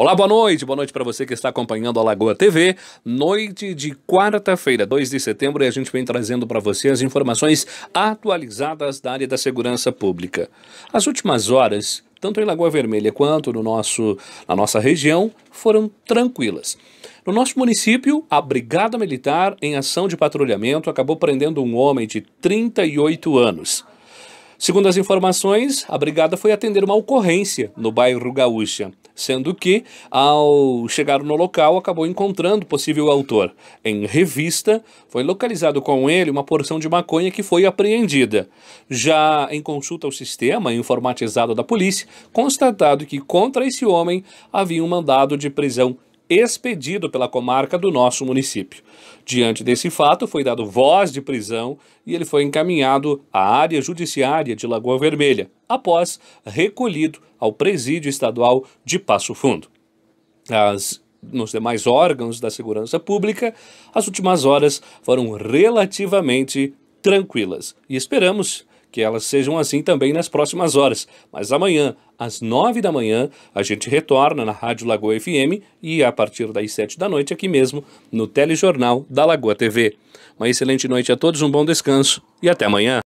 Olá, boa noite. Boa noite para você que está acompanhando a Lagoa TV. Noite de quarta-feira, 2 de setembro, e a gente vem trazendo para você as informações atualizadas da área da segurança pública. As últimas horas, tanto em Lagoa Vermelha quanto no nosso, na nossa região, foram tranquilas. No nosso município, a Brigada Militar, em ação de patrulhamento, acabou prendendo um homem de 38 anos. Segundo as informações, a brigada foi atender uma ocorrência no bairro Gaúcha sendo que, ao chegar no local, acabou encontrando o possível autor. Em revista, foi localizado com ele uma porção de maconha que foi apreendida. Já em consulta ao sistema informatizado da polícia, constatado que contra esse homem havia um mandado de prisão expedido pela comarca do nosso município. Diante desse fato, foi dado voz de prisão e ele foi encaminhado à área judiciária de Lagoa Vermelha, após recolhido ao presídio estadual de Passo Fundo. As nos demais órgãos da segurança pública, as últimas horas foram relativamente tranquilas e esperamos que elas sejam assim também nas próximas horas. Mas amanhã, às nove da manhã, a gente retorna na Rádio Lagoa FM e a partir das sete da noite aqui mesmo no Telejornal da Lagoa TV. Uma excelente noite a todos, um bom descanso e até amanhã.